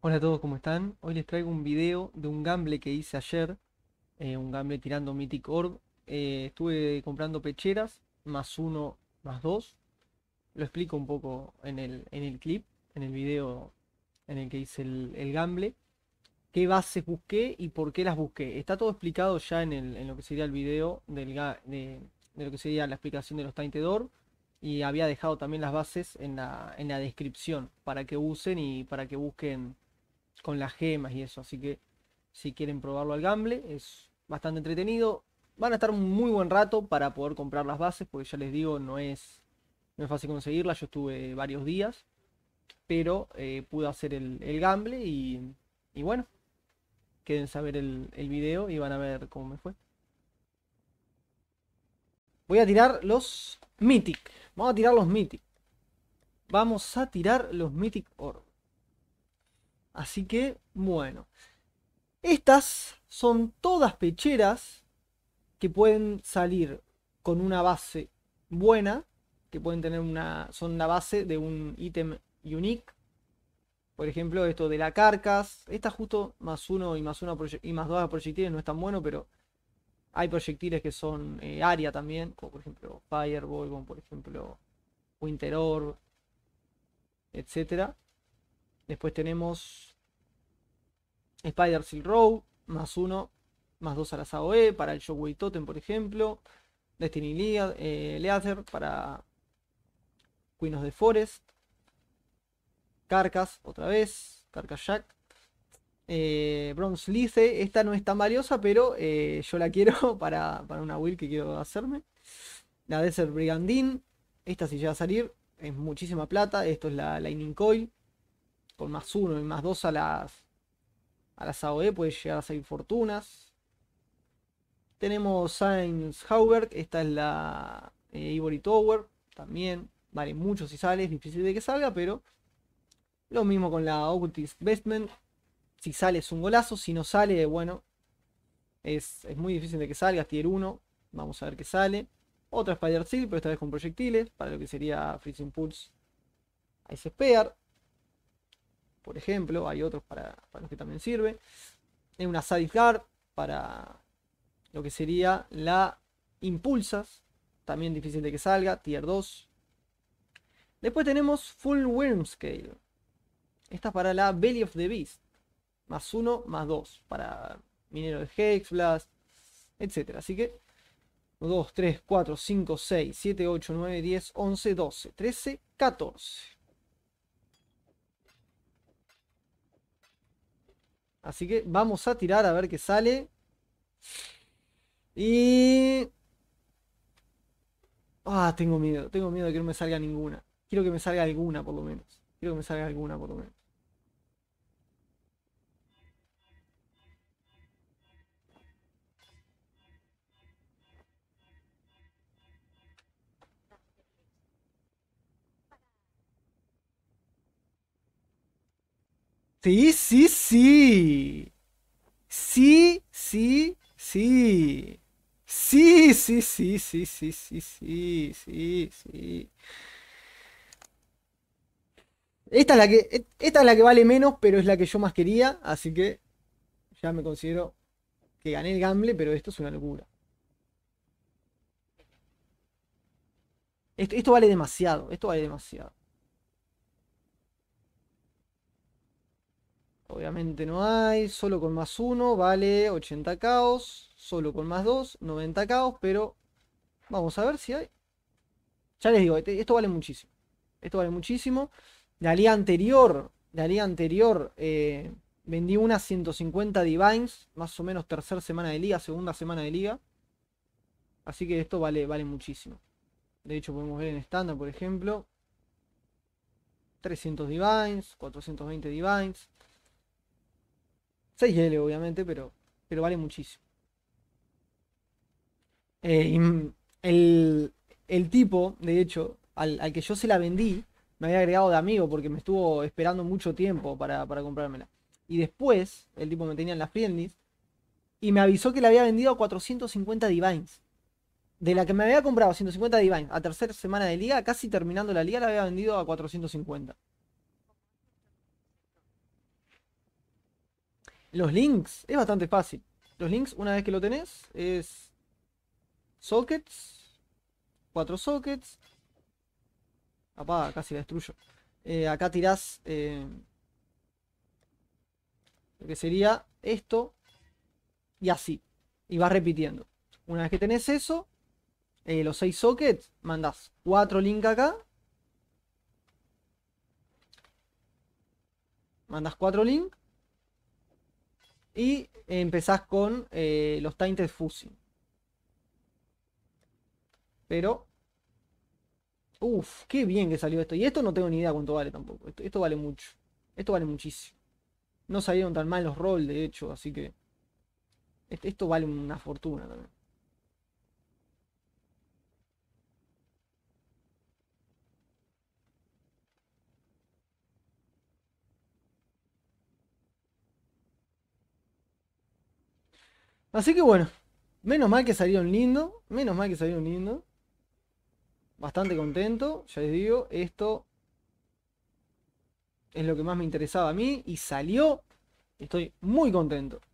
Hola a todos, ¿cómo están? Hoy les traigo un video de un gamble que hice ayer, eh, un gamble tirando Mythic Orb. Eh, estuve comprando pecheras, más uno, más dos. Lo explico un poco en el, en el clip, en el video en el que hice el, gamble. Qué bases busqué y por qué las busqué. Está todo explicado ya en, lo que sería el video del, de, lo que sería la explicación de los Tainted Orb. Y había dejado también las bases en la, en la descripción para que usen y para que busquen con las gemas y eso. Así que si quieren probarlo al gamble, es bastante entretenido. Van a estar un muy buen rato para poder comprar las bases, porque ya les digo, no es, no es fácil conseguirla. Yo estuve varios días, pero eh, pude hacer el, gamble y, bueno, quédense a ver el, el video y van a ver cómo me fue. Voy a tirar los Mythic. Vamos a tirar los Mythic. Vamos a tirar los Mythic Oro. Así que, bueno. Estas son todas pecheras que pueden salir con una base buena, que pueden tener una, son la base de un ítem unique. Por ejemplo, esto de la carcas. Esta justo más uno y más uno y más dos proyectiles no es tan bueno, pero hay proyectiles que son eh, área también, como por ejemplo Fireball, por ejemplo Winter Orb, etc. Después tenemos Spider Silk Row, más uno, más dos a las AOE, para el Shockwave Totem, por ejemplo. Destiny League, eh, Leather para Queen of the Forest. Carcas, otra vez. Carcas Jack. Eh, Bronze Lice, esta no es tan valiosa, pero eh, yo la quiero para, una build que quiero hacerme. La Desert Brigandine, esta si llega a salir, es muchísima plata. Esto es la Lightning Coil, con más uno y más dos a las a la SAOE puede llegar a salir fortunas. Tenemos Sainz Hauberg, esta es la eh, Ivory Tower, también vale mucho si sale, es difícil de que salga, pero lo mismo con la Occultist Bestman, si sale es un golazo, si no sale, bueno, es, muy difícil de que salga, tier 1, vamos a ver qué sale. Otra Spider Seal, pero esta vez con proyectiles, para lo que sería Freezing Pulse Ice Spear por ejemplo, hay otros para, los que también sirve. Hay una sidecar para lo que sería la impulsas, también difícil de que salga, tier 2. Después tenemos Full Worm Scale. Esta es para la Belly of the Beast. Más 1, más 2. Para minero de Hexblast, etc. Así que 2, 3, 4, 5, 6, 7, 8, 9, 10, 11, 12, 13, 14. Así que vamos a tirar a ver qué sale. Y... Ah, tengo miedo, tengo miedo de que no me salga ninguna. Quiero que me salga alguna por lo menos. Quiero que me salga alguna por lo menos. Sí, sí, sí. Sí, sí, sí. Sí, sí, sí, sí, sí, sí, sí, sí, sí. Esta es la que, e, esta es la que vale menos, pero es la que yo más quería, así que ya me considero que gané el gamble, pero esto es una locura. esto vale demasiado, esto vale demasiado. obviamente no hay. Solo con más uno vale 80 caos. Solo con más 2, 90 caos. Pero vamos a ver si hay. Ya les digo, este, esto vale muchísimo. Esto vale muchísimo. La liga anterior, la liga anterior eh, vendí unas 150 Divines. Más o menos tercera semana de liga, segunda semana de liga. Así que esto vale, vale muchísimo. De hecho, podemos ver en estándar, por ejemplo. 300 divines, 420 divines. 6L, obviamente, pero, pero vale muchísimo. Eh, el, el, tipo, de hecho, al, que yo se la vendí, me había agregado de amigo porque me estuvo esperando mucho tiempo para, para comprármela. Y después, el tipo me tenía en las friendlies y me avisó que la había vendido a 450 Divines. De la que me había comprado 150 Divines a tercera semana de liga, casi terminando la liga, la había vendido a 450. Los links, es bastante fácil. Los links, una vez que lo tenés, es sockets, cuatro sockets. Apá, casi la destruyo. Eh, acá tirás eh, lo que sería esto y así. Y vas repitiendo. Una vez que tenés eso, eh, los seis sockets, mandás cuatro links acá. Mandas cuatro links y empezás con eh, los Tainted Fusil. Pero. Uf, qué bien que salió esto. Y esto no tengo ni idea cuánto vale tampoco. Esto, esto vale mucho. Esto vale muchísimo. No salieron tan mal los rolls, de hecho, así que. Esto vale una fortuna también. Así que bueno, menos mal que salió un lindo, menos mal que salió un lindo. Bastante contento, ya les digo, esto es lo que más me interesaba a mí y salió. Estoy muy contento.